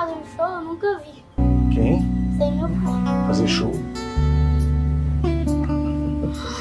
fazer show eu nunca vi. Quem? Sem meu pai. Fazer show?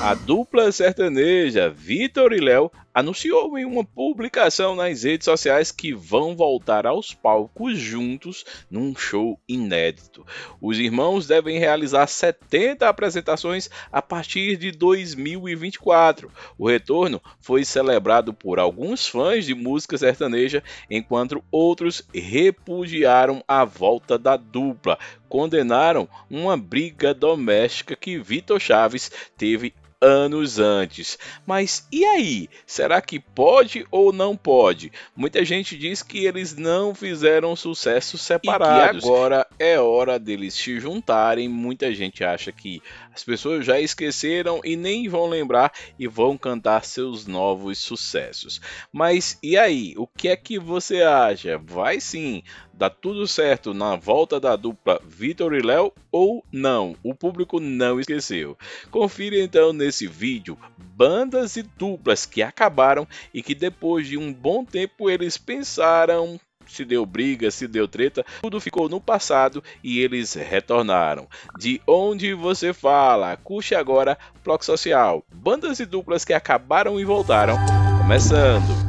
a dupla sertaneja Vitor e Léo anunciou em uma publicação nas redes sociais que vão voltar aos palcos juntos num show inédito. Os irmãos devem realizar 70 apresentações a partir de 2024. O retorno foi celebrado por alguns fãs de música sertaneja, enquanto outros repudiaram a volta da dupla, condenaram uma briga doméstica que Vitor Chaves teve anos antes. Mas e aí? Será que pode ou não pode? Muita gente diz que eles não fizeram sucesso separados. E agora é hora deles se juntarem. Muita gente acha que as pessoas já esqueceram e nem vão lembrar e vão cantar seus novos sucessos. Mas e aí, o que é que você acha? Vai sim dá tudo certo na volta da dupla Vitor e Léo ou não? O público não esqueceu. Confira então nesse vídeo bandas e duplas que acabaram e que depois de um bom tempo eles pensaram se deu briga, se deu treta, tudo ficou no passado e eles retornaram. De onde você fala? Curte agora Bloco Social, bandas e duplas que acabaram e voltaram. Começando!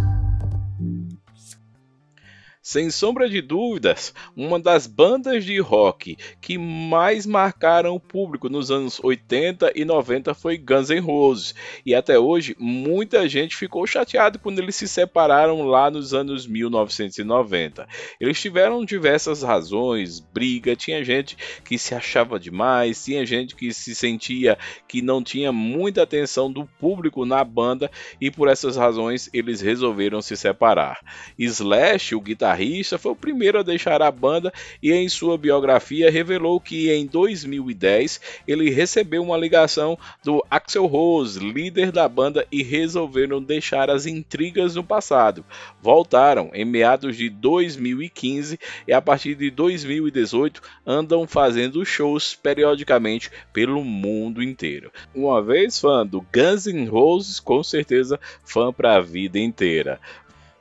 Sem sombra de dúvidas, uma das bandas de rock que mais marcaram o público nos anos 80 e 90 foi Guns N' Roses, e até hoje muita gente ficou chateado quando eles se separaram lá nos anos 1990. Eles tiveram diversas razões, briga, tinha gente que se achava demais, tinha gente que se sentia que não tinha muita atenção do público na banda e por essas razões eles resolveram se separar. Slash, o guitarrista guitarrista, foi o primeiro a deixar a banda e em sua biografia revelou que em 2010 ele recebeu uma ligação do Axel Rose, líder da banda, e resolveram deixar as intrigas no passado. Voltaram em meados de 2015 e a partir de 2018 andam fazendo shows periodicamente pelo mundo inteiro. Uma vez fã do Guns N' Roses, com certeza fã para a vida inteira.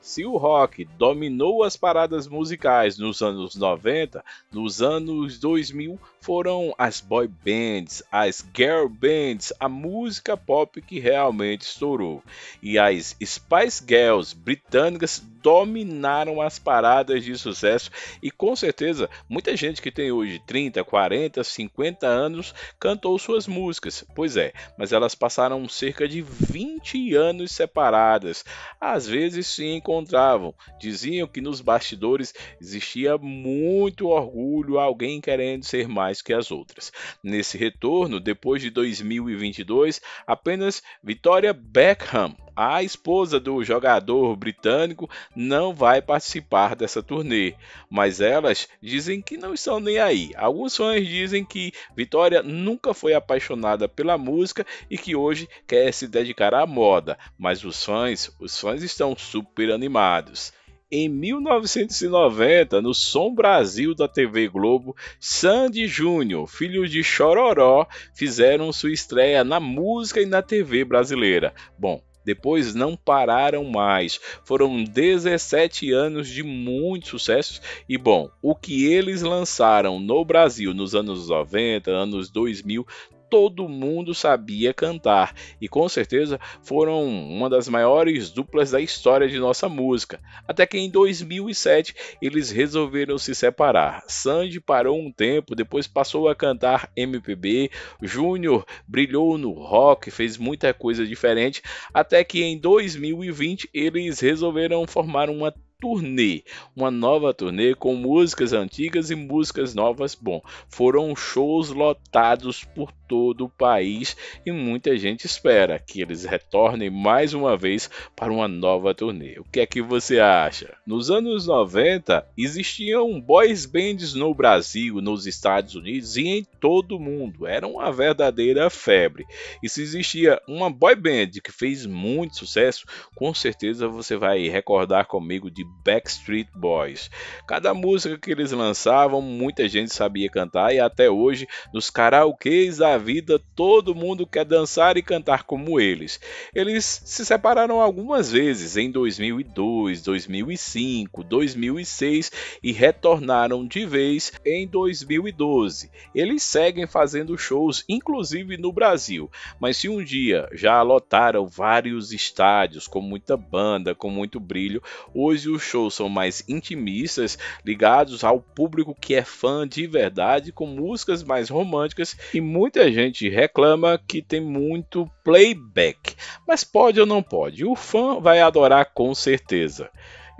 Se o rock dominou as paradas musicais nos anos 90, nos anos 2000 foram as boy bands, as girl bands, a música pop que realmente estourou. E as Spice Girls britânicas dominaram as paradas de sucesso e com certeza muita gente que tem hoje 30, 40, 50 anos cantou suas músicas. Pois é, mas elas passaram cerca de 20 anos separadas, às vezes sim encontravam. Diziam que nos bastidores existia muito orgulho, alguém querendo ser mais que as outras. Nesse retorno, depois de 2022, apenas Vitória Beckham a esposa do jogador britânico não vai participar dessa turnê, mas elas dizem que não estão nem aí. Alguns fãs dizem que Vitória nunca foi apaixonada pela música e que hoje quer se dedicar à moda, mas os fãs, os fãs estão super animados. Em 1990, no Som Brasil da TV Globo, Sandy Júnior, filho de Chororó, fizeram sua estreia na música e na TV brasileira. Bom, depois não pararam mais. Foram 17 anos de muitos sucessos e bom, o que eles lançaram no Brasil nos anos 90, anos 2000, todo mundo sabia cantar e com certeza foram uma das maiores duplas da história de nossa música. Até que em 2007 eles resolveram se separar. Sandy parou um tempo, depois passou a cantar MPB, Júnior brilhou no rock, fez muita coisa diferente, até que em 2020 eles resolveram formar uma turnê, uma nova turnê com músicas antigas e músicas novas. Bom, foram shows lotados por todo o país e muita gente espera que eles retornem mais uma vez para uma nova turnê. O que é que você acha? Nos anos 90 existiam boys bands no Brasil, nos Estados Unidos e em todo o mundo. Era uma verdadeira febre. E se existia uma boy band que fez muito sucesso, com certeza você vai recordar comigo de Backstreet Boys. Cada música que eles lançavam, muita gente sabia cantar e até hoje nos karaokês da vida, todo mundo quer dançar e cantar como eles. Eles se separaram algumas vezes em 2002, 2005, 2006 e retornaram de vez em 2012. Eles seguem fazendo shows, inclusive no Brasil, mas se um dia já lotaram vários estádios com muita banda, com muito brilho, hoje os shows são mais intimistas, ligados ao público que é fã de verdade, com músicas mais românticas e muita Muita gente reclama que tem muito playback, mas pode ou não pode? O fã vai adorar com certeza.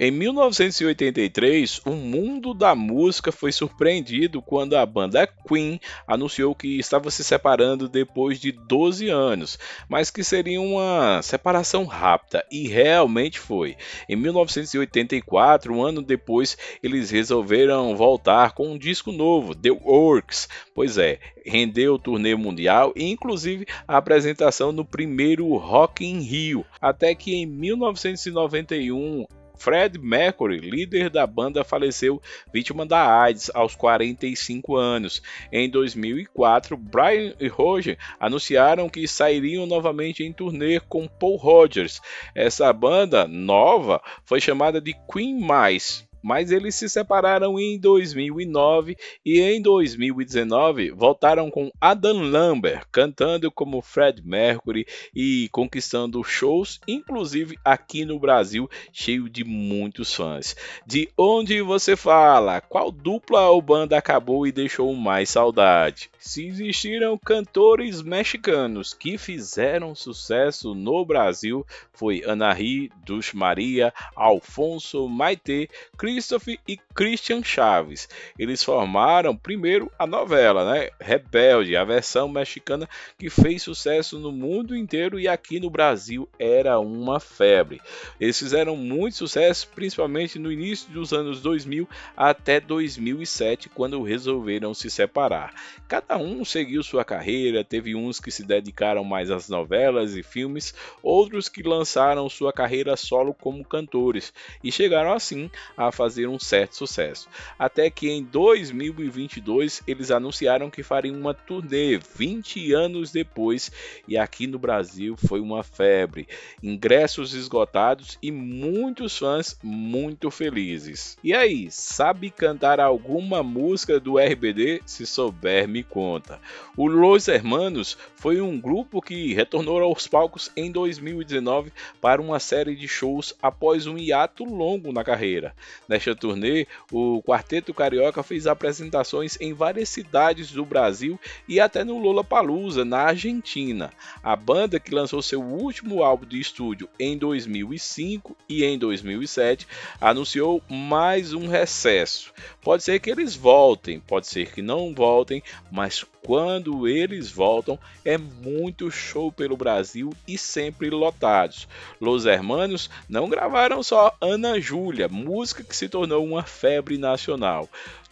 Em 1983, o mundo da música foi surpreendido quando a banda Queen anunciou que estava se separando depois de 12 anos, mas que seria uma separação rápida, e realmente foi. Em 1984, um ano depois, eles resolveram voltar com um disco novo, The Works. Pois é, rendeu o turnê mundial e inclusive a apresentação no primeiro Rock in Rio, até que em 1991 Fred Mercury, líder da banda, faleceu vítima da AIDS aos 45 anos. Em 2004, Brian e Roger anunciaram que sairiam novamente em turnê com Paul Rogers. Essa banda nova foi chamada de Queen Mais mas eles se separaram em 2009 e em 2019 voltaram com Adam Lambert cantando como Fred Mercury e conquistando shows, inclusive aqui no Brasil, cheio de muitos fãs. De onde você fala? Qual dupla ou banda acabou e deixou mais saudade? Se existiram cantores mexicanos que fizeram sucesso no Brasil, foi Anahi, Dush Maria, Alfonso Maite, Cris Christoph e Christian Chaves. Eles formaram primeiro a novela, né? Rebelde, a versão mexicana que fez sucesso no mundo inteiro e aqui no Brasil era uma febre. Eles fizeram muito sucesso, principalmente no início dos anos 2000 até 2007, quando resolveram se separar. Cada um seguiu sua carreira, teve uns que se dedicaram mais às novelas e filmes, outros que lançaram sua carreira solo como cantores e chegaram assim a fazer um certo sucesso. Até que em 2022 eles anunciaram que fariam uma turnê 20 anos depois e aqui no Brasil foi uma febre. Ingressos esgotados e muitos fãs muito felizes. E aí, sabe cantar alguma música do RBD? Se souber, me conta. O Los Hermanos foi um grupo que retornou aos palcos em 2019 para uma série de shows após um hiato longo na carreira. Nesta turnê, o Quarteto Carioca fez apresentações em várias cidades do Brasil e até no Lollapalooza, na Argentina. A banda, que lançou seu último álbum de estúdio em 2005 e em 2007, anunciou mais um recesso. Pode ser que eles voltem, pode ser que não voltem, mas quando eles voltam é muito show pelo Brasil e sempre lotados. Los Hermanos não gravaram só Ana Júlia, música que se tornou uma febre nacional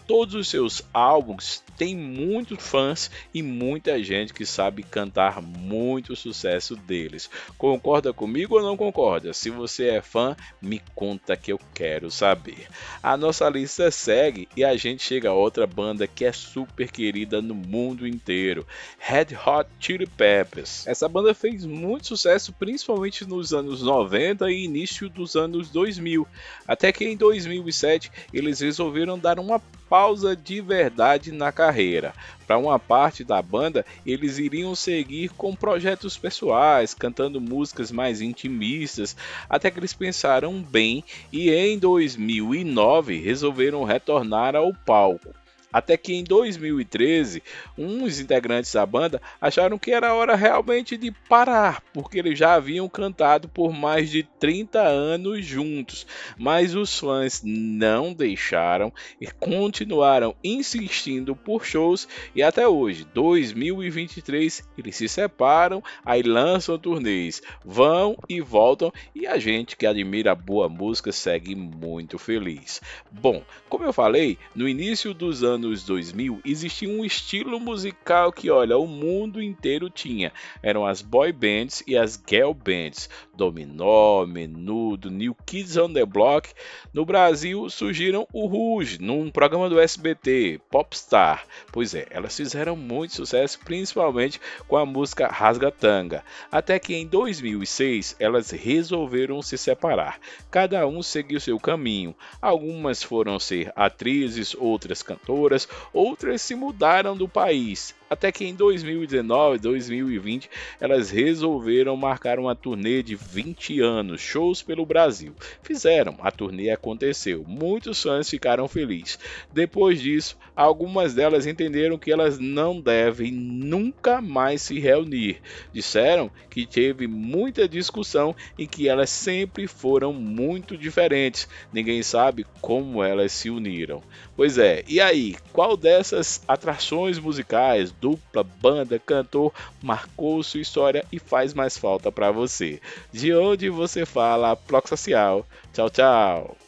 todos os seus álbuns, tem muitos fãs e muita gente que sabe cantar muito sucesso deles. Concorda comigo ou não concorda? Se você é fã, me conta que eu quero saber. A nossa lista segue e a gente chega a outra banda que é super querida no mundo inteiro, Red Hot Chili Peppers. Essa banda fez muito sucesso principalmente nos anos 90 e início dos anos 2000, até que em 2007 eles resolveram dar uma pausa pausa de verdade na carreira. Para uma parte da banda, eles iriam seguir com projetos pessoais, cantando músicas mais intimistas, até que eles pensaram bem e em 2009 resolveram retornar ao palco. Até que em 2013, uns integrantes da banda acharam que era hora realmente de parar, porque eles já haviam cantado por mais de 30 anos juntos. Mas os fãs não deixaram e continuaram insistindo por shows e até hoje, 2023, eles se separam, aí lançam turnês, vão e voltam e a gente que admira boa música segue muito feliz. Bom, como eu falei, no início dos anos anos 2000, existia um estilo musical que, olha, o mundo inteiro tinha. Eram as boy bands e as girl bands. Dominó, Menudo, New Kids on the Block. No Brasil surgiram o Rouge, num programa do SBT, Popstar. Pois é, elas fizeram muito sucesso, principalmente com a música "Rasga Tanga". Até que em 2006 elas resolveram se separar. Cada um seguiu seu caminho. Algumas foram ser atrizes, outras cantoras outras se mudaram do país. Até que em 2019, 2020, elas resolveram marcar uma turnê de 20 anos, shows pelo Brasil. Fizeram, a turnê aconteceu. Muitos fãs ficaram felizes. Depois disso, algumas delas entenderam que elas não devem nunca mais se reunir. Disseram que teve muita discussão e que elas sempre foram muito diferentes. Ninguém sabe como elas se uniram. Pois é, e aí, qual dessas atrações musicais dupla, banda, cantor, marcou sua história e faz mais falta para você. De onde você fala, bloco Social. Tchau, tchau.